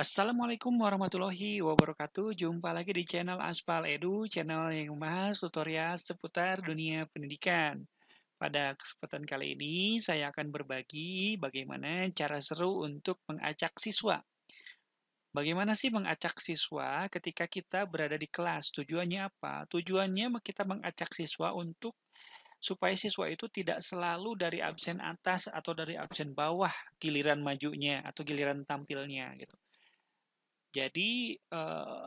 Assalamualaikum warahmatullahi wabarakatuh. Jumpa lagi di channel Aspal Edu, channel yang membahas tutorial seputar dunia pendidikan. Pada kesempatan kali ini, saya akan berbagi bagaimana cara seru untuk mengacak siswa. Bagaimana sih mengacak siswa ketika kita berada di kelas? Tujuannya apa? Tujuannya kita mengacak siswa untuk supaya siswa itu tidak selalu dari absen atas atau dari absen bawah giliran majunya atau giliran tampilnya gitu. Jadi eh,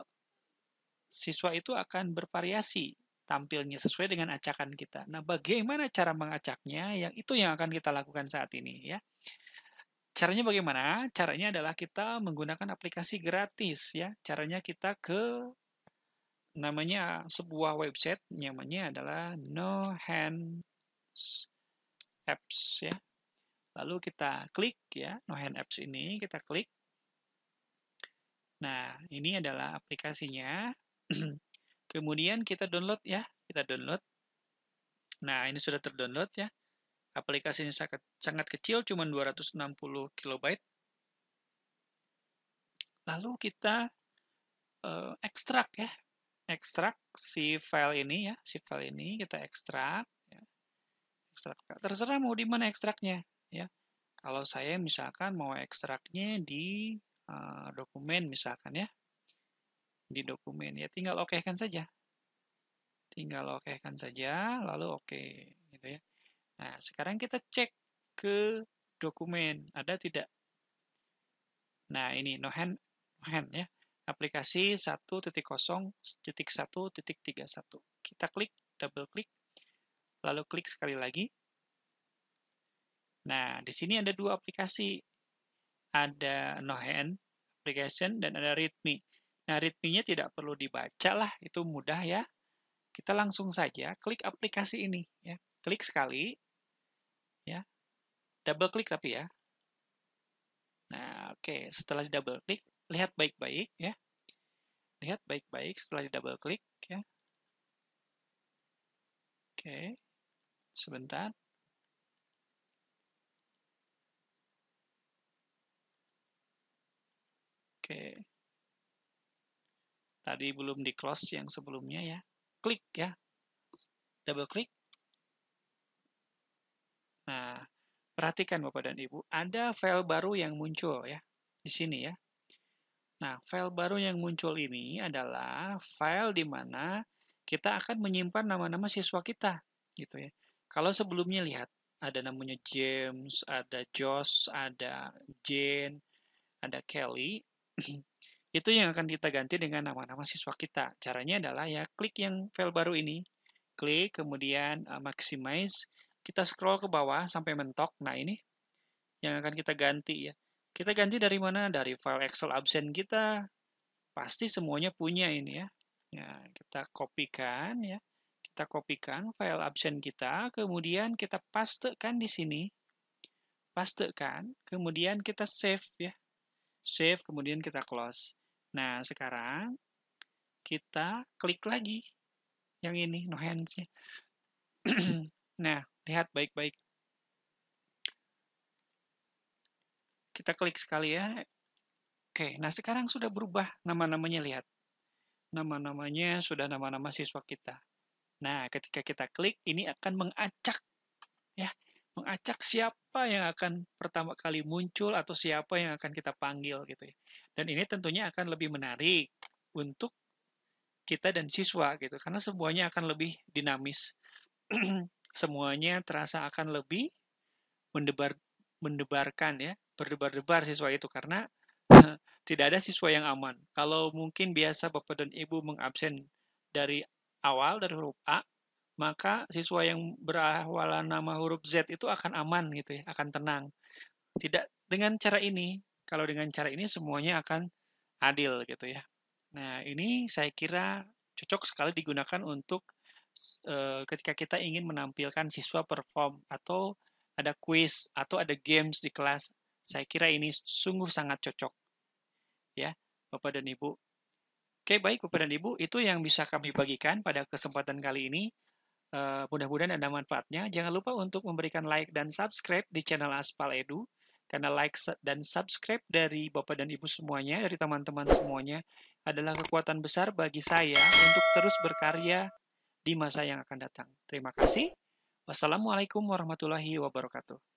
siswa itu akan bervariasi tampilnya sesuai dengan acakan kita. Nah, bagaimana cara mengacaknya? Yang itu yang akan kita lakukan saat ini ya. Caranya bagaimana? Caranya adalah kita menggunakan aplikasi gratis ya. Caranya kita ke namanya sebuah website namanya adalah No Hands Apps ya. Lalu kita klik ya No Hands Apps ini kita klik Nah, ini adalah aplikasinya. Kemudian kita download ya, kita download. Nah, ini sudah terdownload ya. Aplikasinya sangat, sangat kecil, cuma 260 KB. Lalu kita uh, ekstrak ya, ekstrak si file ini ya, si file ini kita ekstrak. Ya. Ekstrak terserah mau di mana ekstraknya ya. Kalau saya misalkan mau ekstraknya di Eh, dokumen misalkan ya. Di dokumen ya tinggal oke-kan saja. Tinggal oke-kan saja, lalu oke okay, gitu ya. Nah, sekarang kita cek ke dokumen, ada tidak? Nah, ini no hand, no hand ya. Aplikasi 1.0.1.31. Kita klik, double klik, lalu klik sekali lagi. Nah, di sini ada dua aplikasi, ada No Hand application dan ada readme. Nah, readme-nya tidak perlu dibaca lah, itu mudah ya. Kita langsung saja klik aplikasi ini ya. Klik sekali ya. Double klik tapi ya. Nah, oke, okay. setelah di double klik, lihat baik-baik ya. Lihat baik-baik setelah di double klik ya. Oke. Okay. Sebentar. Oke. Tadi belum di close yang sebelumnya ya. Klik ya. Double klik. Nah, perhatikan Bapak dan Ibu, ada file baru yang muncul ya di sini ya. Nah, file baru yang muncul ini adalah file di mana kita akan menyimpan nama-nama siswa kita gitu ya. Kalau sebelumnya lihat ada namanya James, ada Josh, ada Jane, ada Kelly itu yang akan kita ganti dengan nama-nama siswa kita. Caranya adalah ya klik yang file baru ini, klik kemudian uh, maximize, kita scroll ke bawah sampai mentok. Nah ini yang akan kita ganti ya. Kita ganti dari mana? Dari file Excel absen kita. Pasti semuanya punya ini ya. Nah, kita kopikan ya. Kita kopikan file absen kita, kemudian kita pastekan di sini. Pastekan, kemudian kita save ya save, kemudian kita close. Nah, sekarang kita klik lagi yang ini, no hands -nya. nah, lihat baik-baik. Kita klik sekali ya. Oke, nah sekarang sudah berubah nama-namanya, lihat. Nama-namanya sudah nama-nama siswa kita. Nah, ketika kita klik, ini akan mengacak. ya mengacak siapa yang akan pertama kali muncul atau siapa yang akan kita panggil gitu ya. Dan ini tentunya akan lebih menarik untuk kita dan siswa gitu karena semuanya akan lebih dinamis. semuanya terasa akan lebih mendebar mendebarkan ya, berdebar-debar siswa itu karena tidak ada siswa yang aman. Kalau mungkin biasa Bapak dan Ibu mengabsen dari awal dari huruf A, maka siswa yang berawalan nama huruf Z itu akan aman gitu ya, akan tenang. Tidak dengan cara ini, kalau dengan cara ini semuanya akan adil gitu ya. Nah, ini saya kira cocok sekali digunakan untuk e, ketika kita ingin menampilkan siswa perform atau ada quiz atau ada games di kelas. Saya kira ini sungguh sangat cocok. Ya, Bapak dan Ibu. Oke, baik Bapak dan Ibu, itu yang bisa kami bagikan pada kesempatan kali ini. Uh, mudah-mudahan ada manfaatnya. Jangan lupa untuk memberikan like dan subscribe di channel Aspal Edu. Karena like dan subscribe dari Bapak dan Ibu semuanya, dari teman-teman semuanya, adalah kekuatan besar bagi saya untuk terus berkarya di masa yang akan datang. Terima kasih. Wassalamualaikum warahmatullahi wabarakatuh.